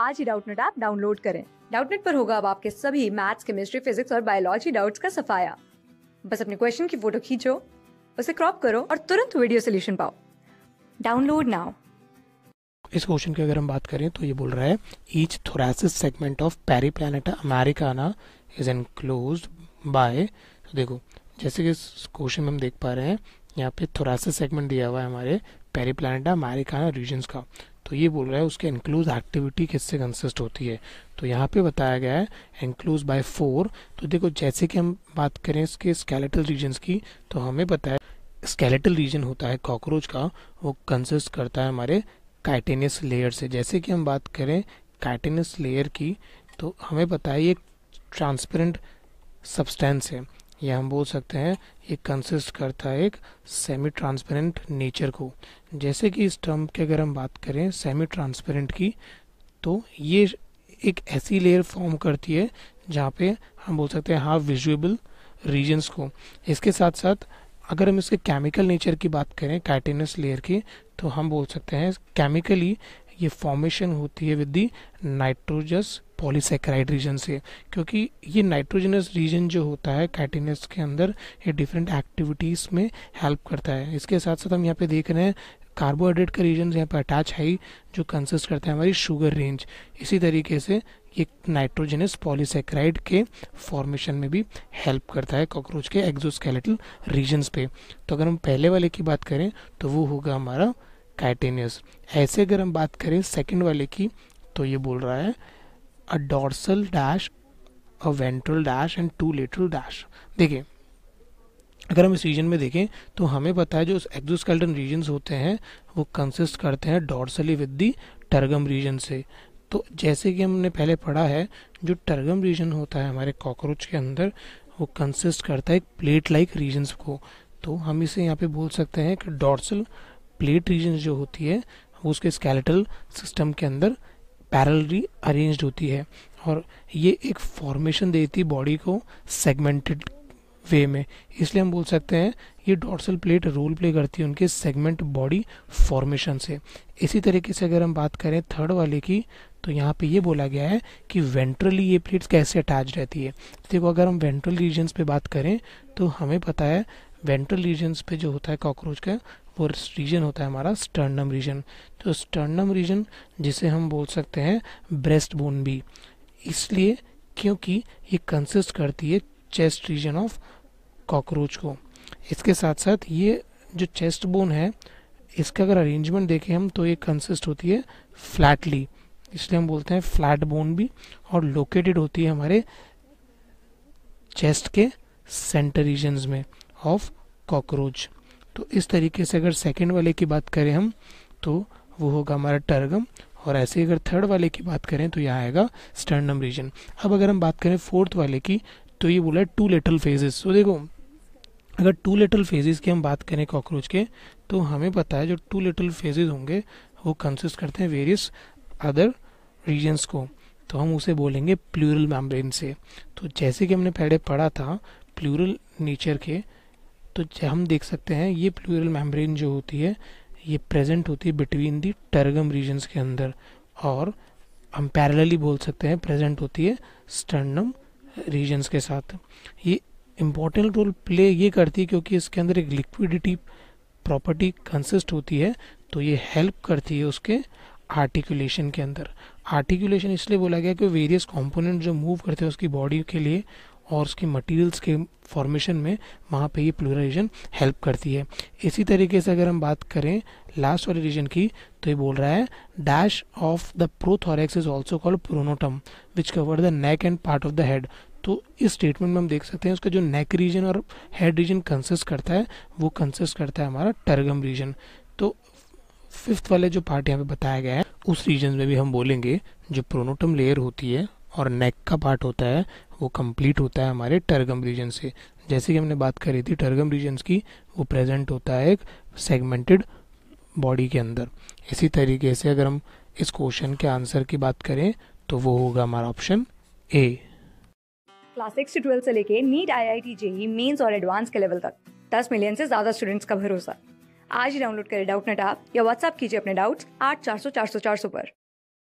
आज ही doubtnet app download करें डाउटनेट पर होगा अब आपके सभी मैथ्स केमिस्ट्री फिजिक्स और बायोलॉजी डाउट्स का सफाया बस अपने क्वेश्चन की फोटो खींचो उसे क्रॉप करो और तुरंत वीडियो सोल्यूशन पाओ डाउनलोड नाउ इस क्वेश्चन की अगर हम बात करें तो ये बोल रहा है each thoracic segment of periplaneta americana is enclose by देखो जैसे कि इस क्वेश्चन में हम देख पा रहे हैं यहाँ पे थोरासिस सेगमेंट दिया हुआ है हमारे पेरी प्लानटा अमेरिकाना रीजन्स का तो ये बोल रहा है उसके इंक्लूज एक्टिविटी किससे कंसिस्ट होती है तो यहाँ पे बताया गया है इंक्लूज बाय फोर तो देखो जैसे कि हम बात करें इसके स्केलेटल रीजन की तो हमें बताया स्केलेटल रीजन होता है कॉकरोच का वो कंसिस्ट करता है हमारे काइटेनियस लेयर से जैसे कि हम बात करें काइटेनियस लेयर की तो हमें पता है ये ट्रांसपेरेंट सब्सटेंस है या हम बोल सकते हैं ये कंसिस्ट करता है एक सेमी ट्रांसपेरेंट नेचर को जैसे कि इस टर्म की अगर हम बात करें सेमी ट्रांसपेरेंट की तो ये एक ऐसी लेयर फॉर्म करती है जहाँ पे हम बोल सकते हैं हाफ विजुएबल रीजन्स को इसके साथ साथ अगर हम इसके केमिकल नेचर की बात करें कैटेनस लेयर की तो हम बोल सकते हैं केमिकली ये फॉर्मेशन होती है with the nitrogenous polysaccharide region से क्योंकि ये नाइट्रोजनस रीजन जो होता है कैटिनस के अंदर ये डिफरेंट एक्टिविटीज़ में हेल्प करता है इसके साथ साथ हम यहाँ पे देख रहे हैं कार्बोहाइड्रेट का रीजन यहाँ पर अटैच है जो कंसिस्ट करता है हमारी शुगर रेंज इसी तरीके से ये नाइट्रोजनस पॉलीसेक्राइड के फॉर्मेशन में भी हेल्प करता है कॉकरोच के एक्जोस्केलेटल रीजन्स पे तो अगर हम पहले वाले की बात करें तो वो होगा हमारा काइटेनियस ऐसे अगर हम बात करें सेकंड वाले की तो ये बोल रहा है a dorsal dash a ventral dash and two lateral dash देखिए अगर हम इस रीजन में देखें तो हमें पता है जो एक्जोस्केल्टन रीजन होते हैं वो कंसिस्ट करते हैं dorsally with the tergum region से तो जैसे कि हमने पहले पढ़ा है जो टर्गम रीजन होता है हमारे कॉकरोच के अंदर वो कंसिस्ट करता है एक प्लेट लाइक रीजन्स को तो हम इसे यहाँ पे बोल सकते हैं कि डॉर्सल प्लेट रीजन जो होती है वो उसके स्केलेटल सिस्टम के अंदर पैरलरी अरेंज होती है और ये एक फॉर्मेशन देती बॉडी को सेगमेंटेड वे में इसलिए हम बोल सकते हैं ये डॉर्सल प्लेट रोल प्ले करती है उनके सेगमेंट बॉडी फॉर्मेशन से इसी तरीके से अगर हम बात करें थर्ड वाले की तो यहाँ पे ये बोला गया है कि वेंट्रली ये प्लेट्स कैसे अटैच रहती है देखो अगर हम वेंट्रल रीजन्स पे बात करें तो हमें पता है वेंट्रल रीजन्स पे जो होता है कॉकरोच का वो रीजन होता है हमारा स्टर्नम रीजन तो स्टर्नम रीजन जिसे हम बोल सकते हैं ब्रेस्ट बोन भी इसलिए क्योंकि ये कंसिस्ट करती है चेस्ट रीजन ऑफ कॉकरोच को इसके साथ साथ ये जो चेस्ट बोन है इसका अगर अरेंजमेंट देखें हम तो ये कंसिस्ट होती है फ्लैटली इसलिए हम बोलते हैं फ्लैट बोन भी और लोकेटेड होती है हमारे चेस्ट के सेंटर रीजन्स में ऑफ कॉकरोच तो इस तरीके से अगर सेकेंड वाले की बात करें हम तो वो होगा हमारा टर्गम और ऐसे अगर थर्ड वाले की बात करें तो यह आएगा स्टर्नम रीजन अब अगर हम बात करें फोर्थ वाले की तो ये बोला है टू लेटल फेजेस तो देखो अगर टू लेटल फेजेस की हम बात करें कॉकरोच के तो हमें पता है जो टू लेटल फेजेस होंगे वो कंसिस्ट करते हैं वेरियस अदर रीजन्स को तो हम उसे बोलेंगे प्लूरल मैम्ब्रेन से तो जैसे कि हमने पहले पढ़ा था प्लूरल नेचर के तो हम देख सकते हैं ये प्लूरल मेम्ब्रेन जो होती है ये प्रेजेंट होती है बिटवीन दी टर्गम रीजन्स के अंदर और हम पैरेलली बोल सकते हैं प्रेजेंट होती है स्टर्नम रीजन्स के साथ ये इम्पोर्टेंट रोल प्ले ये करती है क्योंकि इसके अंदर एक लिक्विडिटी प्रॉपर्टी कंसिस्ट होती है तो ये हेल्प करती है उसके आर्टिकुलेशन के अंदर आर्टिकुलेशन इसलिए बोला गया कि वेरियस कंपोनेंट जो मूव करते हैं उसकी बॉडी के लिए और उसके मटेरियल्स के फॉर्मेशन में वहाँ पे ये प्लूराइजेशन हेल्प करती है इसी तरीके से अगर हम बात करें लास्ट वाले रीजन की तो ये बोल रहा है dash of the prothorax is also called pronotum which cover the neck and part of the head तो इस स्टेटमेंट में हम देख सकते हैं उसका जो नेक रीजन और हेड रीजन कंसिस्ट करता है वो कंसिस्ट करता है हमारा टर्गम रीजन तो फिफ्थ वाले जो पार्ट यहाँ पे बताया गया है उस रीजन में भी हम बोलेंगे जो प्रोनोटम लेयर होती है और नेक का पार्ट होता है वो कंप्लीट होता है हमारे टर्गम रीजन से जैसे कि हमने बात करी थी टर्गम रीजन की वो प्रेजेंट होता है एक सेगमेंटेड बॉडी के अंदर इसी तरीके से अगर हम इस क्वेश्चन के आंसर की बात करें तो वो होगा हमारा ऑप्शन ए क्लास सिक्स से ट्वेल्थ से लेके NEET I I T JEE mains और एडवांस के लेवल तक दस मिलियन से ज्यादा स्टूडेंट्स का भरोसा आज ही डाउनलोड करें डाउट नेट आप या व्हाट्सअप कीजिए अपने डाउट्स आठ चार सौ चार सौ चार सौ पर